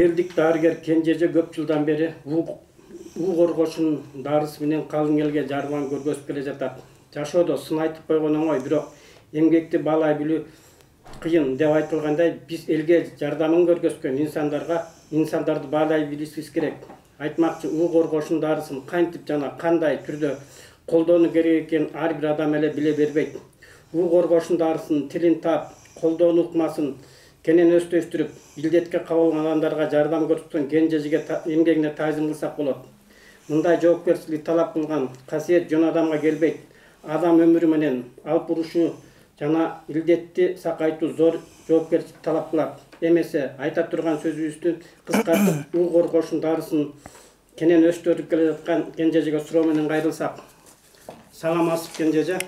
елдік дарыгер кенжеже көп жылдан бері у коргошун дарысы менен калың элге жарыман көргөзүп келе жатат жашоодо сын айтып койгон оңой бирок эмгекти баалай билүү кыйын деп айтылгандай биз элге жардамын көргөзгөн инсандарга инсандарды баалай билишибиз керек айтмакчы у коргошун дарысын кантип жана кандай түрдө колдонуу керек экенин ар бир адам эле биле бербейт у коргошун дарысын тилин таап колдонуу ыкмасын кенен өстү өстүрүп илдетке адамдарга жардам көрсөткөн кенже эжеге эмгегине таазим кылсак болот мындай жоопкерчилик талап кылган касиет жөн адамга келбейт адам өмүрү менен алып урушу жана илдетти сакайтуу зор жоопкерчилик талап кылат эмесе айта турган сөзүбүздү кыскартып у коргошун дарысын кенен өстөрүп келе жаткан кенже эжеге суроо менен кайрылсак саламатсызбы кенже эже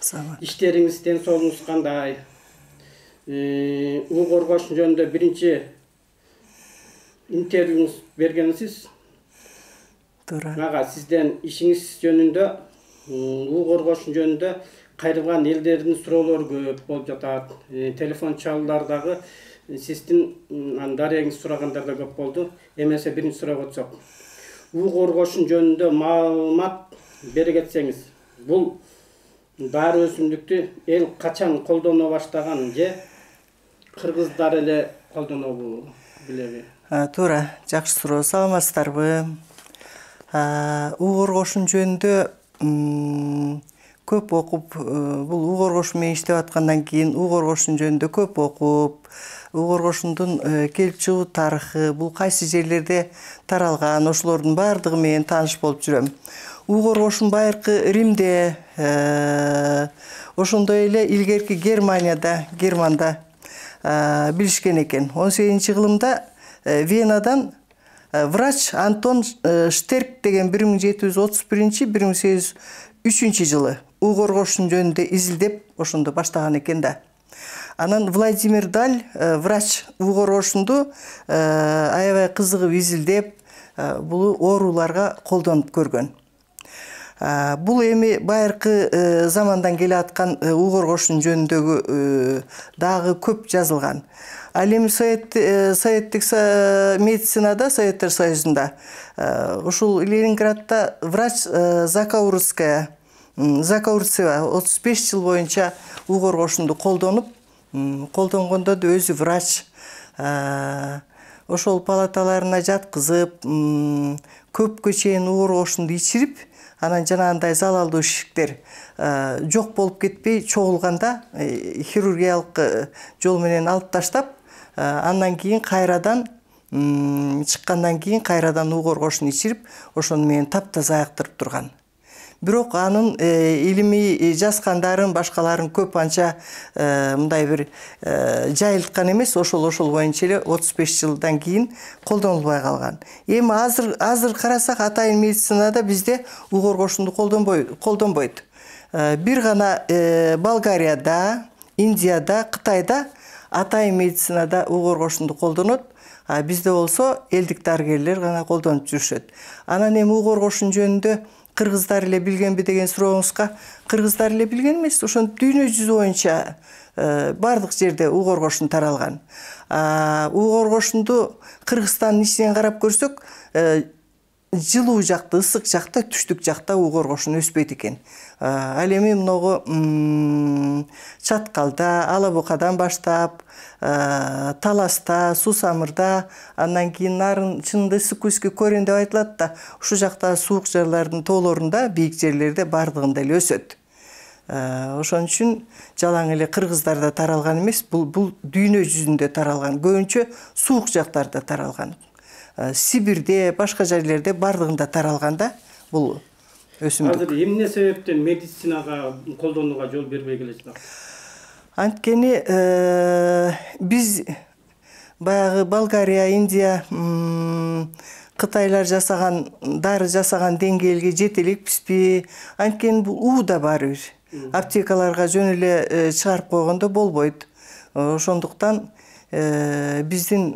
саламат иштериңиз ден соолугуңуз кандай Э, уу коргошу жөнүндө биринчи интервьюңуз бергенсиз туура мага сизден ишиңиз жөнүндө уу коргошун жөнүндө кайрылган элдердин суроолору көп болуп жатат э, телефон чалуулар дагы э, сиздин дарегиңизди сурагандар да көп болду эмесе биринчи суроого өтсөк уу коргошун жөнүндө маалымат бере кетсеңиз бул дары өсүмдүктү эл качан колдоно баштаган же кыргыздар эле колдонобу билеби туура жакшы суроо саламатсыздарбы уу коргошун жөнүндө көп окуп бул у коргошун менен иштеп аткандан кийин уу коргошун жөнүндө көп окуп у коргошундун э, келип чыгуу тарыхы бул кайсы жерлерде таралган ошолордун баардыгы менен тааныш болуп жүрөм уу коргошун байыркы римде э, ошондой эле илгерки германияда германда Э, білішкен екен 18 кылымда э, венадан э, врач антон штерк деген 1731-1803 жылы у коргошун жөнүндө изилдеп ошондо баштаган экен да анан владимир даль врач у коргошунду аябай кызыгып изилдеп бул ооруларга колдонуп көргөн Бұл эми байыркы э, замандан келе атқан э, угоргоштун жөнүндөгү э, дағы көп жазылған. Ал эми советтик медицинада, советтер союзунда ушул Ленинградта врач Закаурская Закаурцева 35 жыл боюнча угоргошунду колдонуп, колдонгондо да өзү врач ошол палаталарына жаткызып, көпкө чейин угоргошунду ичирип, анан жанагындай залалдуу ишиктер э, жок болуп кетпей чогулганда э, хирургиялык э, жол менен алып таштап андан кийин кайрадан чыккандан кийин кайрадан уу коргошун ичирип ошону менен таптаза аяктырып турган бирок анын э, илимий э, жазгандарын башкаларын көп анча э, мындай бир жайылткан эмес ошол ошол боюнча эле отуз беш жылдан кийин колдонулбай калган эми азыр азыр карасак атайын медицинада бизде уй коргошунду колдонбойт бир гана болгарияда индияда кытайда атайын медицинада угор коргошунду колдонот а бизде болсо элдик дарыгерлер гана колдонуп жүрүшөт анан эми угор коргошун жөнүндө кыргыздар эле билгенби деген сурооңузга кыргыздар эле билген эмес ошентип дүйнө жүзү боюнча э, баардык жерде у коргошун таралган уу коргошунду кыргызстандын ичинен карап көрсөк э, жылуу жакта ысык жакта түштүк жакта уу коргошун өспөйт экен Э, ал эми чатқалда чаткалда ала букадан баштап э, таласта сусамырда андан кийин нарын чынында ысык күзгү көрүн деп айтылат да ушул жакта суук жерлердин тоолорунда бийик жерлерде баардыгында эле өсөт э, ошон үчүн жалаң эле кыргыздарда таралган эмес бул бул дүйнө жүзүндө таралган көбүнчө суук жактарда таралган сибирде башка жерлерде баардыгында таралган да бул өсүмдүк азыр эмне себептен медицинага колдонууга жол бербей жатат анткени э, биз баягы болгария индия кытайлар жасаган дары жасаган деңгээлге жете элекпизби анткени бул уу да баары бир аптекаларга жөн эле э, чыгарып койгондо болбойт ошондуктан э, биздин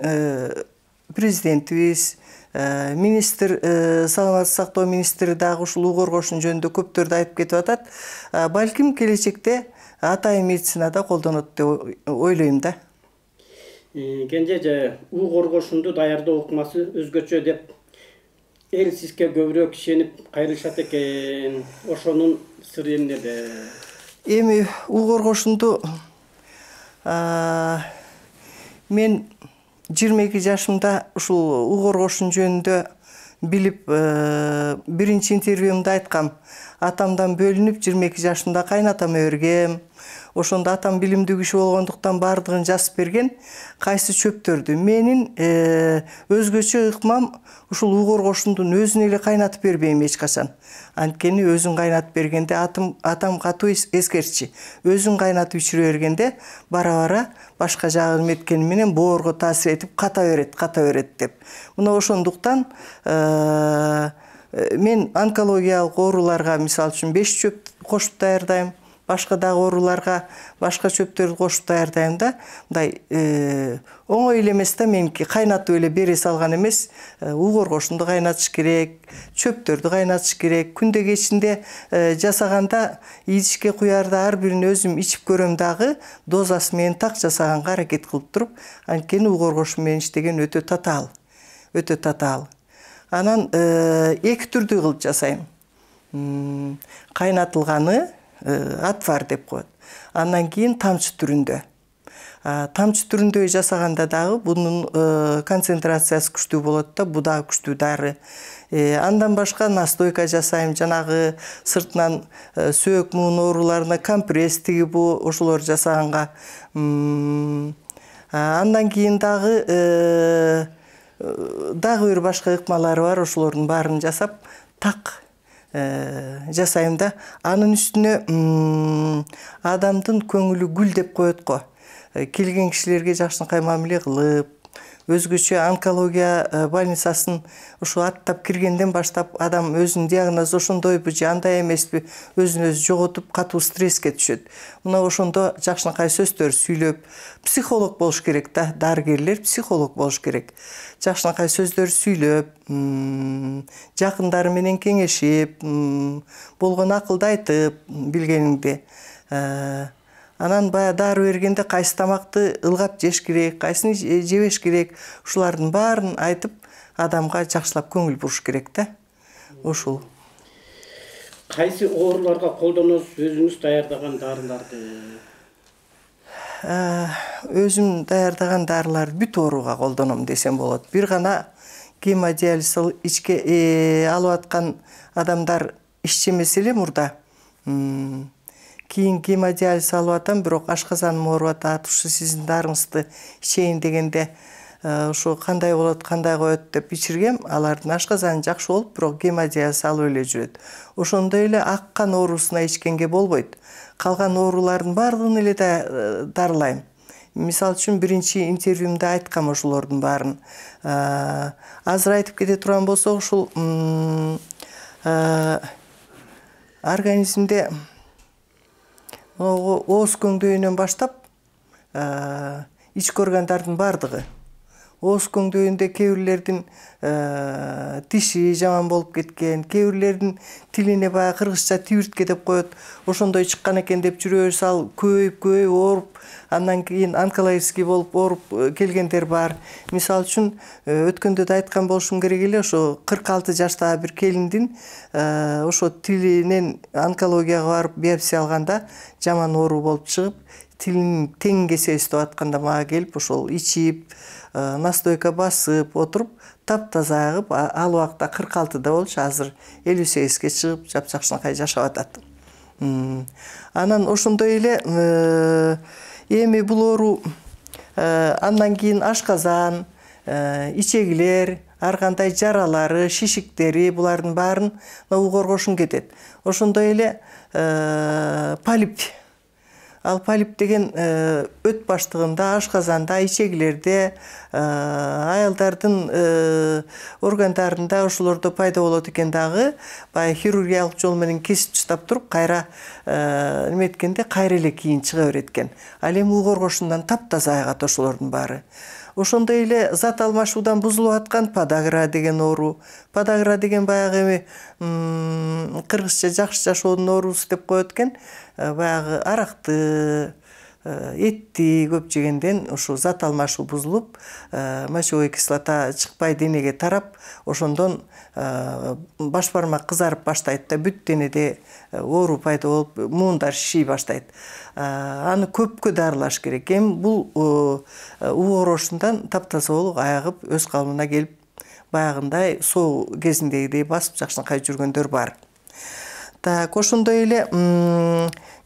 президентибиз э, министр э, саламаттык сактоо министри дагы ушул уу коргошун жөнүндө көптөрдү айтып кетип атат э, балким келечекте атайын медицинада колдонот деп ойлойм да кенже же уу коргошунду даярдоо ыкмасы өзгөчө деп эл сизге көбүрөөк ишенип кайрылышат экен ошонун сыры эмнеде эми уу коргошунду мен жыйырма эки жашымда ушул у коргошун жөнүндө билип э, биринчи интервьюмда айткам атамдан бөлүнүп жыйырма эки жашымда кайнатама бергем ошондо атам билимдүү киши болгондуктан баардыгын жазып берген кайсы чөптөрдү менин э, өзгөчө ыкмам ушул у кошундун өзүн эле кайнатып бербейм эч качан анткени өзүн кайнатып бергенде атым атам катуу эскертчи өзүн кайнатып ичире бергенде бара бара башка жагы эметкени менен боорго таасир этип ката берет ката берет деп мына ошондуктан э, э, мен онкологиялык ооруларга мисалы үчүн беш чөп кошуп даярдайм башка дагы ооруларга башка шөптөрдү кошуп даярдайм да мындай э, оңой эле эмес да меники кайнатып эле бере салган эмес э, угоргошунду кайнатыш керек чөптөрдү кайнатыш керек күндө кечинде э, жасаганда идишке куярда ар бирин өзүм ичип көрөм дагы дозасы менен так жасаганга аракет кылып туруп анткени угоргошум менен иштеген өтө татаал өтө татаал анан эки түрдүү кылып жасайм кайнатылганы отвар э, деп коет андан кийин тамчы түрүндө тамчы түрүндө жасаганда дагы бунун э, концентрациясы күчтүү болот да бул дагы күчтүү дары э, андан башка настойка жасайм жанагы сыртынан сөөк муун ооруларына компресс тиги бул ошолорду жасаганга андан кийин дагы дагы бир башка ыкмалары бар ошолордун баарын жасап так Э, жасайм да анын үстүнө адамдын көңүлү гүл деп коет го э, келген кишилерге жакшынакай мамиле кылып өзгөчө онкология э, больницасын ушул аттап киргенден баштап адам өзүнүн диагнозу ошондойбу же андай эмеспи өзүн өзү жоготуп катуу стресске түшөт мына ошондо жакшынакай сөздөрдү сүйлөп психолог болуш керек да дарыгерлер психолог болуш керек жакшынакай сөздөрдү сүйлөп жакындары менен кеңешип болгон акылды айтып билгениңди э, анан баягы дары бергенде кайсы тамакты ылгап жеш керек кайсыны жебеш керек ушулардын баарын айтып адамга жакшылап көңүл буруш керек да ушул кайсы ооруларга колдоносуз өзүңүз даярдаган дарыларды ә, өзүм даярдаган дарыларды бүт ооруга колдоном десем болот бир гана гемодиализ ичке э, алып аткан адамдар эмес эле мурда кийин гемодиализ алып атам бирок ашказаным ооруп атат ушу сиздин дарыңызды ичейин дегенде ушу э, кандай болот кандай коет деп ичиргем алардын ашказаны жакшы болуп бирок гемодиализ алып эле жүрөт ошондой эле ак кан оорусуна ичкенге болбойт калган оорулардын баардыгын эле да э, дарылайм мисалы үчүн биринчи интервьюмда айткам ошолордун баарын э, азыр айтып кете турган болсок ушул организмде ооз көңдөйүнөн баштап э, ич көргөндөрдүн баардыгы ооз көңдөйүндө кээ бирлердин э, тиши жаман болуп кеткен кээ бирлердин тилине баягы кыргызча тибиртке деп коет ошондой чыккан экен деп жүрөбериз ал көбөйүп көбөйүп ооруп андан кийин онкологический болуп ооруп э, келгендер бар мисалы үчүн э, өткөндө да айткан болушум керек эле ошо кырк алты жаштагы бир келиндин ошо тилинен онкологияга барып биопсия алганда жаман оору болуп чыгып кесесі деп жатқанда маған келіп ошол ичип ә, настойка басып отырып, таптаза кылып ал убакта кырк алтыда болчу азыр элүү сегизге чыгып жапжакшынакай жашап атат анан ошондой эле э, эми бул оору э, андан кийин ашказан ичегилер ар кандай жаралары шишиктери булардын баарын у коргошун кетет ошондой эле полип ал полип деген э, өт баштығында ашқазанда ичегилерде э, аялдардын э, органдарында ошолордо пайда болот экен дагы баягы хирургиялык жол менен кесип таштап туруп кайра эме эткенде кайра эле кийин чыга берет экен ал эми уул коргошундан таптаза айгат ошолордун баары ошондой эле зат алмашуудан бузулуп аткан подагра деген оору подагра деген баягы эми кыргызча жакшы жашоонун оорусу деп коет Э, баягы аракты этти көп жегенден ушул зат алмашуу бузулуп э, мочевой кислота чыкпай денеге тарап ошондон э, баш бармак кызарып баштайт да бүт денеде оору пайда болуп муундар шиший баштайт аны көпкө дарылаш керек эми бул уу оорошундан таптаза болуп айыгып өз калыбына келип баягындай соо кезиндегидей басып жакшынакай жүргөндөр бар Та ошондой эле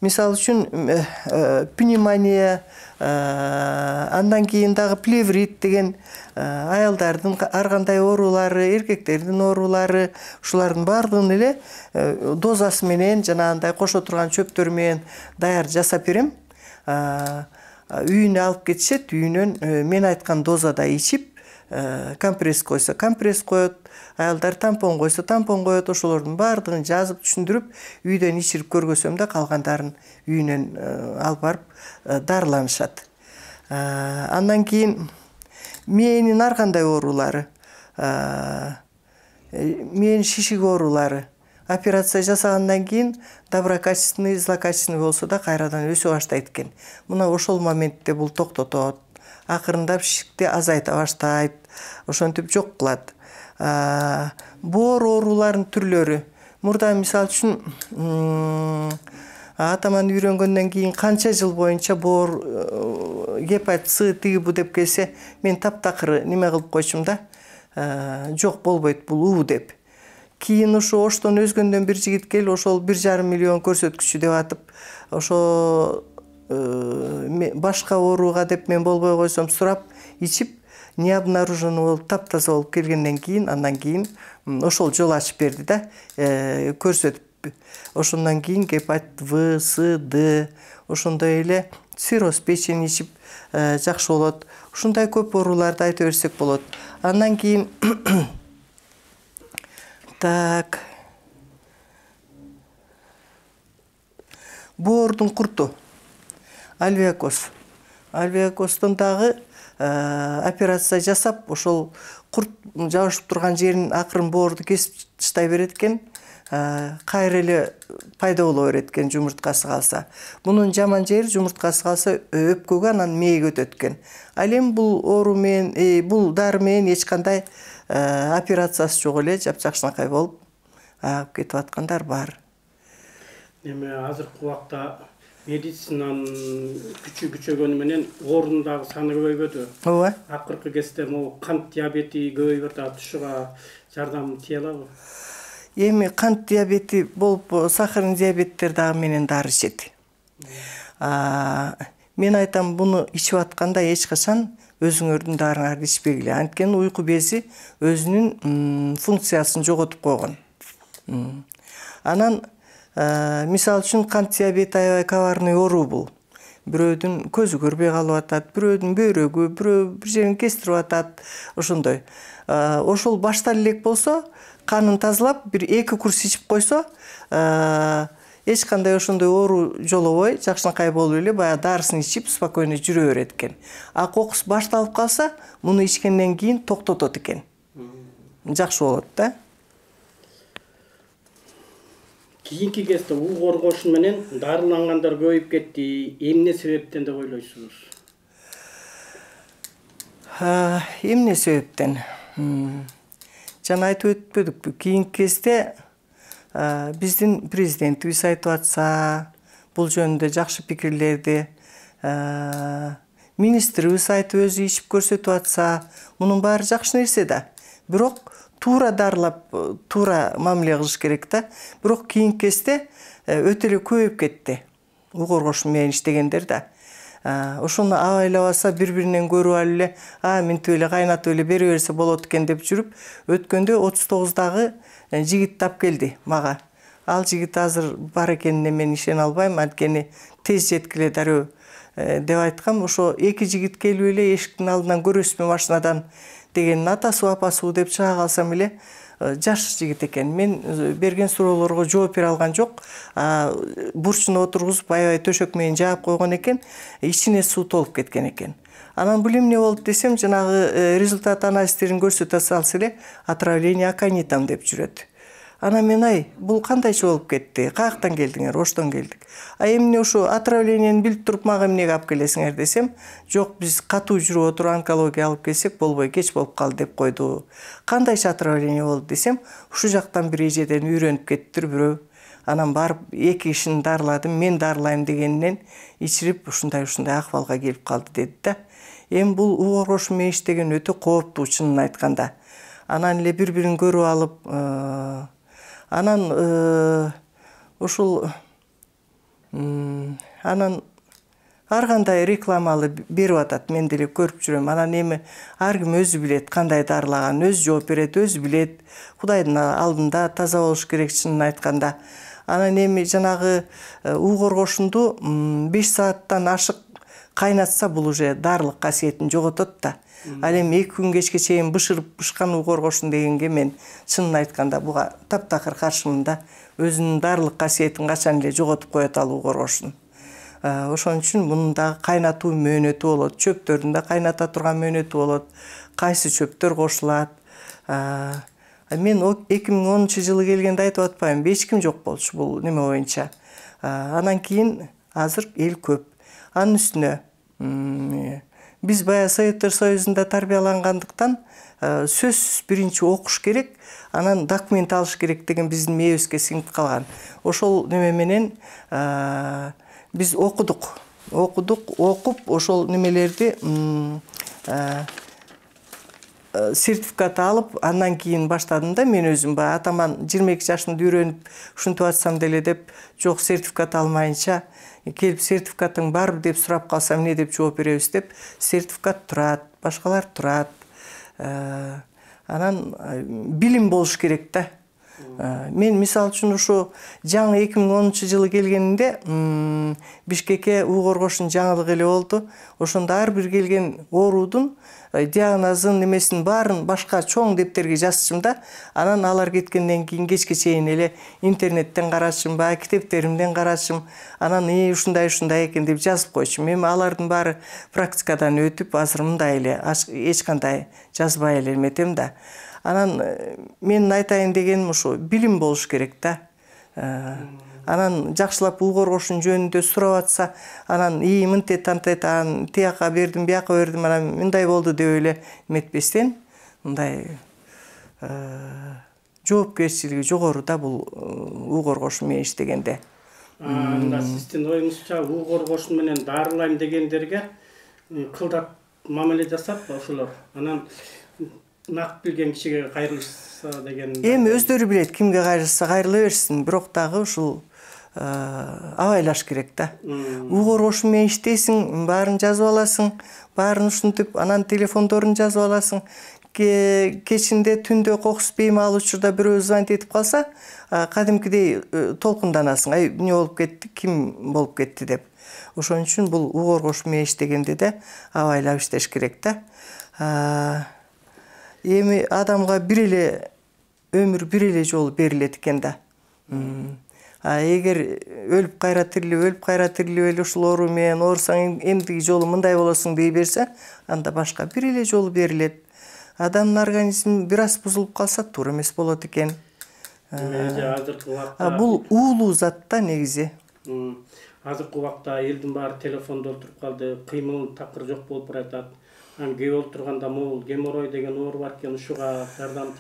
мисалы үчүн э, э, пневмония, э, андан кийин дагы плеврит деген аялдардын ар кандай оорулары, эркектердин оорулары, ушулардын баардыгын эле дозасы менен жанагындай кошо турган чөптөр менен даяр жасап берем. Үйүнө алып кетишет, үйүнөн мен айткан дозада ичип компресс койсо компресс коет аялдар тампон койсо тампон коет ошолордун баардыгын жазып түшүндүрүп үйдөн ичирип көргөзсөм да калгандарын үйүнөн э, алып барып э, дарыланышат э, андан кийин мээнин ар кандай оорулары мээнин шишик оорулары операция жасагандан кейін доброкачественный злокачественный болсо да кайрадан өсө баштайт экен мына ошол моментте бул токтотот акырындап шишикти азайта баштайт ошентип жок кылат боор ооруларынын түрлөрү мурда мисалы үчүн атаман үйрөнгөндөн кийин канча жыл боюнча боор э, гепат с тиги бу деп келсе мен таптакыр неме кылып койчумун да жок болбойт бул у деп кийин ушу оштон өзгөндөн бир жигит келип ошол бир жарым миллион көрсөткүчү деп атып ошо э, башка ооруга деп мен болбой койсом сурап ичип не обнаружен ол тап таза болып келгеннен кейін анан кейін ошол жол ачып берди да э, көрсөтүп ошондон кийин гепатит в с д ошондой эле цирроз печени ичип э, жакшы болот ушундай көп ооруларды айта берсек болот андан кийин так боордун курту альвиакоз альвиакостон дагы Э, операция жасап ошол курт жабышып турган жерин акырын боорду кесип таштай берет экен э, кайра эле пайда боло берет экен жумурткасы калса мунун жаман жери жумурткасы калса өпкөгө анан мээге өтөт экен ал эми бул оору менен э, бул дары менен эч кандай операциясы жок эле жапжакшынакай болуп айыгып кетип аткандар бар эми азыркы убакта медицинаның күчү күчөгөнү менен оорунун дагы саны көбөйбөдү ооба акыркы кезде могу кант диабети көбөйүп атат ушуга жардам тие алабы эми кант диабети болуп сахарный диабеттер дагы менен дары ичет мен айтам буну ичип атканда эч качан өзүңөрдүн дарыңарды ичпегиле анткени уйку бези өзүнүн функциясын жоготуп койгон анан Э, мисалы үчүн кант диабети аябай коварный оору бул бирөөдүн көзү көрбөй калып атат бирөөдүн бөйрөгү бирөө бир жерин кестирип атат ошондой э, ошол баштан элек болсо канын тазалап бир эки курс ичип койсо э, эч кандай ошондой оору жолобой жакшынакай болуп эле баягы дарысын ичип спокойно жүрө берет экен а кокус башталып калса муну ичкенден кийин токтотот экен жакшы болот да кийинки кезде у коргошун менен дарылангандар көбөйүп кетти эмне себептен деп ойлойсуз эмне себептен жана айтып өтпөдүкпү кийинки кезде биздин президентибиз айтып атса бул жөнүндө жакшы пикирлерди министрибиз айтып өзү ичип көрсөтүп атса мунун баары жакшы нерсе да бирок тура дарылап э, тура мамиле кылыш керек да бирок кийинки кезде э, өтө эле көбөйүп кетти угургуш менен иштегендер да э, ошону абайлабаса бири биринен көрүп алып эле а минтип эле кайнатып эле бере берсе болот экен деп жүрүп өткөндө отуз тогуздагы жигитти алып келди мага ал жигит азыр бар экенине мен ишене албайм анткени тез жеткиле дароо деп айткам ошо эки жигит келип эле эшиктин алдынан көрөсүзбү машинадан дегенин атасыбы апасыбы деп чыга калсам эле э, жаш жигит экен мен э, берген суроолорго жооп бере алган жок бурчуна отургузуп аябай төшөк менен жаап койгон экен ичине суу толуп кеткен экен анан бул эмне болду десем жанагы э, результат анализдерин көрсөтө салса эле отравление аконитом деп жүрөт ана мен ай бұл қандайша болып кетті қаяқтан келдіңер оштан келдік а эмне ушу отравлениени билип туруп мага эмнеге алып келесиңер десем жок биз катуу жүрүп отуруп онкология алып келсек болбой кеч болуп калды деп койду кандайча отравление болду десем ушул жактан бир эжеден үйрөнүп кетиптир бирөө анан барып эки кишини дарыладым мен дарылайм дегенинен ичирип ушундай ушундай акыбалга келип калды деди да эми бул уу коргошуу менен иштеген өтө кооптуу чынын айтканда анан эле бири бирин көрүп алып э, анан э, ушул анан ар кандай рекламалы берип атат мен деле көрүп жүрөм анан эми ар ким өзү билет кандай өз өзү жооп берет өзү билет кудайдын алдында таза болуш керек чынын айтканда анан эми жанагы уу э, коргошунду беш сааттан ашык кайнатса бул уже дарылык касиетин жоготот да ал эми эки күн кечке чейин бышырып бышкан уу коргошун дегенге мен чынын айтканда буга таптакыр каршымын да өзүнүн дарылык касиетин качан эле жоготуп коет ал уу коргошун э, ошон үчүн мунун дагы кайнатуу мөөнөтү болот чөптөрдүн да кайната турган мөөнөтү болот кайсы чөптөр кошулат э, мен эки миң онунчу жылы келгенде айтып атпаймынбы эч ким жок болчу бул неме боюнча э, анан кийин азыр эл көп анын үстіне биз баягы советтер союзунда тарбиялангандыктан сөзсүз биринчи окуш керек анан документ алыш керек деген биздин мээбизге сиңип калган ошол неме менен биз окудук окудук окуп ошол немелерди Э, сертификат алып андан кейін баштадым да мен өзім ба атаман 22 жашымда үйрөнүп ушинтип атсам деле деп жоқ сертификат алмайынша келіп сертификатың барбы деп сұрап қалсам эмне деп жооп беребиз деп сертификат тұрады башкалар тұрады э, анан э, билим болуш керек да Э, мен мисалы үчүн ушу жаңы эки миң онунчу жылы келгенимде бишкекке уу коргоштун жаңылыгы эле болду ошондо ар бир келген оорудун э, диагнозун эмесин баарын башка чоң дептерге жазчумын да анан алар кеткенден кийин кечке чейин эле интернеттен карачымун баягы китептеримден карачымн анан и «Э, ушундай ушундай экен деп жазып койчумун эми алардын баары практикадан өтүп азыр мындай эле эч кандай жазбай эле эметем да анан э, менин айтайын дегеним ушу билим болуш керек да э, анан жакшылап үй коргошун жөнүндө сурап атса анан ии мынтет тантет анан тияка бердим бияка бердим анан мындай болду деп эле эметпестен мындай э, жоопкерчилиги жогору да бул үй коргошун менен иштегенде анда сиздин оюңузча үй коргошун менен дарылайм дегендерге кылдат мамиле жасап ошолор анан нақ білген кішіге қайырылса деген эми өздөрү билет кимге кайрылса кайрыла берсин бирок дагы ушул э, абайлаш керек да угор ошону менен иштейсиң баарын жазып аласың баарын ушинтип анан телефондорун жазып аласың кечинде түндө кокус беймаал учурда бирөө звонить этип калса кадимкидей э, толкунданасың ай эмне болуп кетти ким болуп кетти деп ошон үчүн бул угор коргошу менен иштегенде да абайлап иштеш керек да эми адамга бир эле өмүр бир эле жолу берилет экен да а эгер өлүп кайра тирилип өлүп кайра тирилип эле ушул оору менен оорусаң эмдиги жолу мындай болосуң дей берсе анда башка бир эле жолу берилет адамдын организми бир аз бузулуп калса туура эмес болот экен ә, азыркы убакта бул уулуу зат да негизи азыркы убакта элдин баары телефондо отуруп калды кыймыл такыр жок болуп баратат күй болып тұрғанда геморрой деген ауру бар екен ұшуға жардам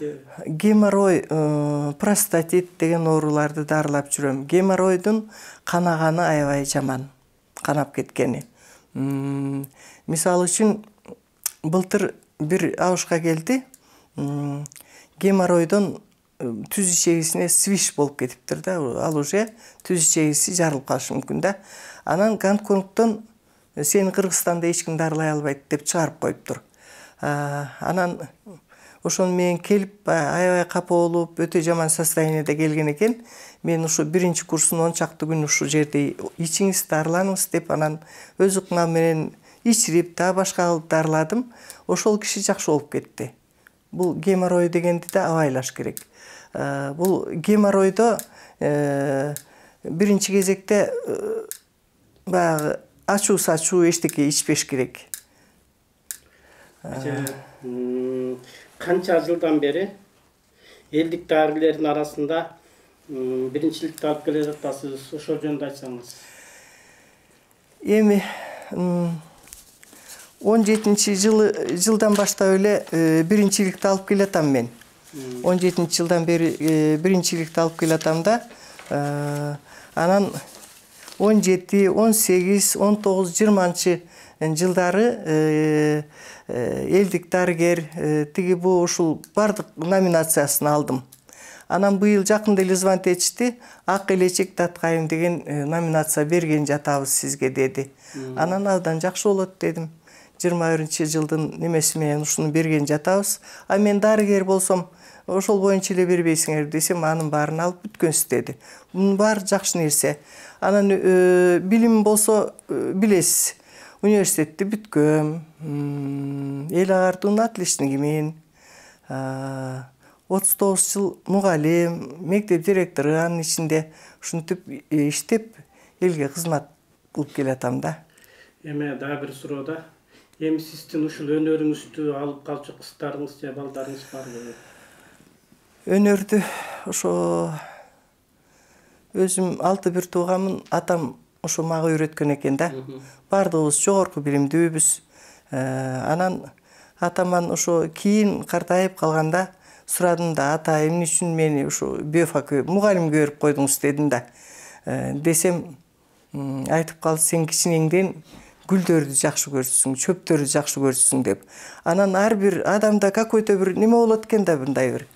геморрой э, простатит деген ауруларды дарылап жүрөм геморройдың қанағаны аябай жаман қанап кеткені мисалы үшін былтыр бір ауышқа келді геморройдың э, түз ішегісіне свиш болып кетіп тұр да ал уже түз ішегісі жарылып қалышы мүмкін да анан сен қырғызстанда ешкім дарылай албайды деп чыгарып коюптур анан ошону менен келип аябай капа болуп өтө жаман состояниеде келген экен мен ушу биринчи курстун он чакты күн ушул жерде ичиңиз дарыланыңыз деп анан өз ыкмам менен ичирип дагы башка кылып дарыладым ошол киши жакшы болуп кетти бул геморрой дегенди да абайлаш керек бул геморройдо э, биринчи кезекте э, баягы ашу ачуу эчтеке ичпеш керек канча жылдан бери элдик дарылердин арасында биринчиликти алып келе жатасыз ошол жөнүндө айтсаңыз эми он жетинчи жылы жылдан баштап эле биринчиликти алып келатам мен он жетинчи жылдан бери биринчиликти алып келатам да анан 17, 18, 19, 20 жылдары элдик дарыгер тиги бу ушул баардык номинациясын алдым анан быйыл жакында эле звонить этишти ак элечек таткайым деген номинация берген жатабыз сизге деди анан абдан жакшы болот дедим жыйырма биринчи жылдын немеси менен ушуну берген жатабыз а мен дарыгер болсом ошол боюнча эле бербейсиңер десем анын баарын алып бүткөнсүз деди мунун баары жакшы нерсе анан э, билим болсо э, билесиз университетти бүткөм эл агартуунун отличнигимин отуз тогуз жыл мугалим мектеп директору анын ичинде ушинтип э, иштеп элге кызмат кылып келатам да эми дагы бир суроо да эми сиздин ушул өнөрүңүздү алып калчу кыздарыңыз же балдарыңыз барбы өнерді ошо өзім алты бір туғанмын атам ошо мага үйрөткөн экен да баардыгыбыз жогорку билимдүүбүз ә, анан атаман ошо кийин картайып калганда сурадым да ата эмне үчүн мени ушу бөфакө мугалимге берип койдуңуз дедим да ә, десем айтып калды сен кичинеңден гүлдөрдү жакшы көрчүсүң чөптөрдү жакшы көрчүсүң деп анан ар бир адамда какой то бир неме болот экен да мындай бир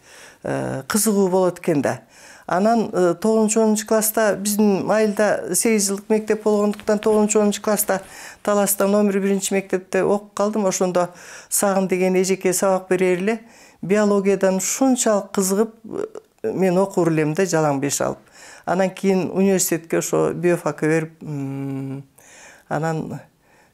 кызыгуу э, болот экен да анан э, тогузунчу онунчу класста биздин айылда сегиз жылдык мектеп болгондуктан тогузунчу онунчу класста таласта номер биринчи мектепте окуп калдым ошондо сагын деген эжеке сабак берер эле биологиядан ушунчалык кызыгып э, мен окур элем да жалаң беш алып анан кийин университетке ошо биофакка берип анан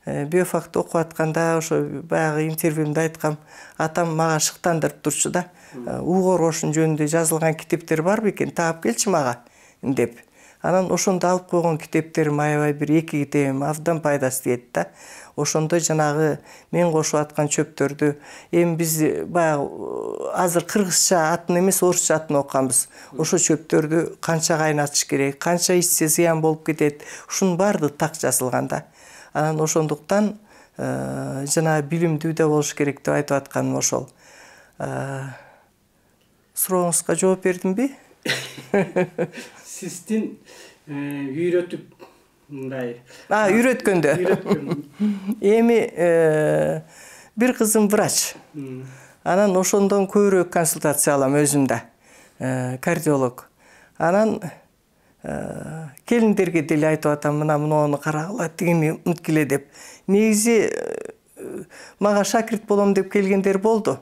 Э, биофакты окуп атканда ошо баягы интервьюмда айткам атам мага шыктандырып турчу да э, уу коргошун жөнүндө жазылган китептер бар бекен таап келчи мага деп анан ошондо алып койгон китептерим аябай бир эки китебим абдан пайдасы тиет да ошондо жанагы мен кошуп аткан чөптөрдү эми биз баягы э, азыр кыргызча атын эмес орусча атын окуганбыз ошо чөптөрдү канча кайнатыш керек канча ичсе зыян болуп кетет ушунун баардыгы так жазылган да анан ошондуктан э, жана билимдүү да болуш керек деп айтып атканым ошол э, сурооңузга жооп бердимби сиздин э, үйрөтүп мындай а үйрөткөндө эми бир кызым врач анан ошондон көбүрөөк консультация алам өзүм да кардиолог анан Э, келіндерге деле айтып атам мына мынаны қарағыла тигини келе деп Негізі, э, маға шакирт болом деп келгендер болды.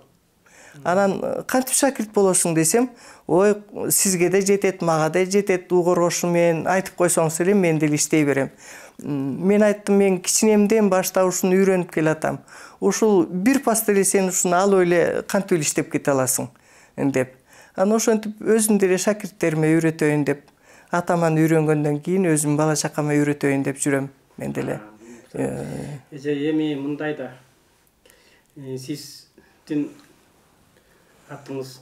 анан э, қантип шакирт боласың десем ой сізге де жетеді мага да жетеді угоргошу менен айтып койсоңуз эле мен деле иштей берем мен айттым мен кичинемден баштап ушуну үйрөнүп келатам ушул бир паста эле сен ушуну алып эле кантип эле иштеп кете аласың деп анан ошентип өзүм деле шакирттериме үйрөтөйүн деп атаман үйрөнгөндөн кийин өзүм бала чакама үйрөтөйүн деп жүрөм мен деле эже эми мындай да сиздин атыңыз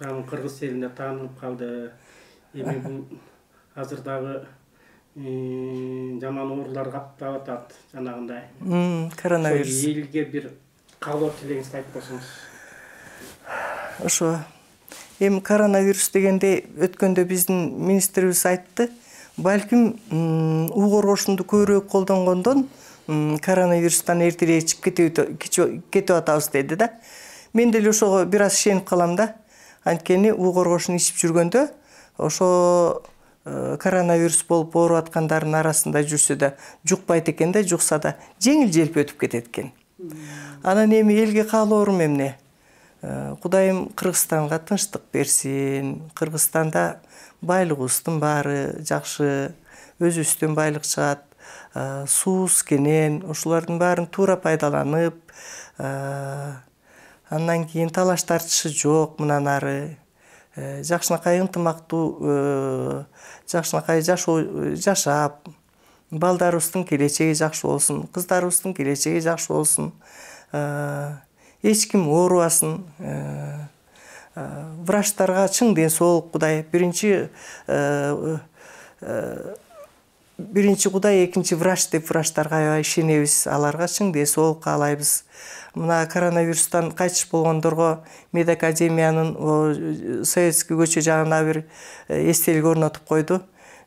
кыргыз элине таанылып калды эми бул азыр дагы жаман оорулар каптап атат жанагындай коронавирус элге бир каалоо тилегиңизди айтып койсоңуз ошо эми коронавирус дегенде өткөндө биздин министрибиз айтты балким ууу коргошунду көбүрөөк колдонгондон коронавирустан эртерээк чыгып кетип атабыз деди да мен деле ошого бир аз ишенип калам да анткени уу коргошун ичип жүргөндө ошо э, коронавирус болуп ооруп аткандардын арасында жүрсө да жукпайт экен да жукса да жеңил желпи өтүп кетет экен анан эми элге каалоорум эмне құдайым э, қырғызстанға тыныштық берсін қырғызстанда ұстың бары жақсы өзүбүздөн байлык чыгат э, суыс кенен ушулардын баарын тура пайдаланып э, андан кейін талаш тартышы жок мындан ары жакшынакай ынтымактуу жакшынакай жашап балдарыбыздын жақшы болсын, болсун кыздарыбыздын келечеги болсын. болсун эч ким оорубасын э, э, врачтарга чың ден соолук кудай биринчи э, биринчи кудай экинчи врач деп врачтарга аябай ишенебиз аларга чың ден соолук каалайбыз мына коронавирустан кайтыш болгондорго мед академиянын советский көчө жагына бир эстелик орнотуп койду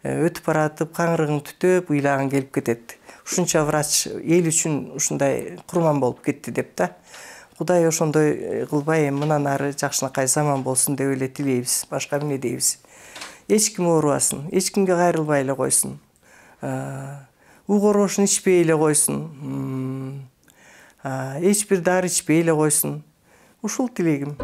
өтүп баратып каңырыгың түтөп ыйлагың келип кетет ушунча врач эл үчүн ушундай курман болуп кетти деп да құдай ошондой э, кылбай эми мындан ары жакшынакай заман болсун деп эле тилейбиз башка эмне дейбиз эч ким оорубасын эч кимге кайрылбай эле койсун уу ичпей эле койсун э, эч бир дары ичпей эле койсун ушул тилегим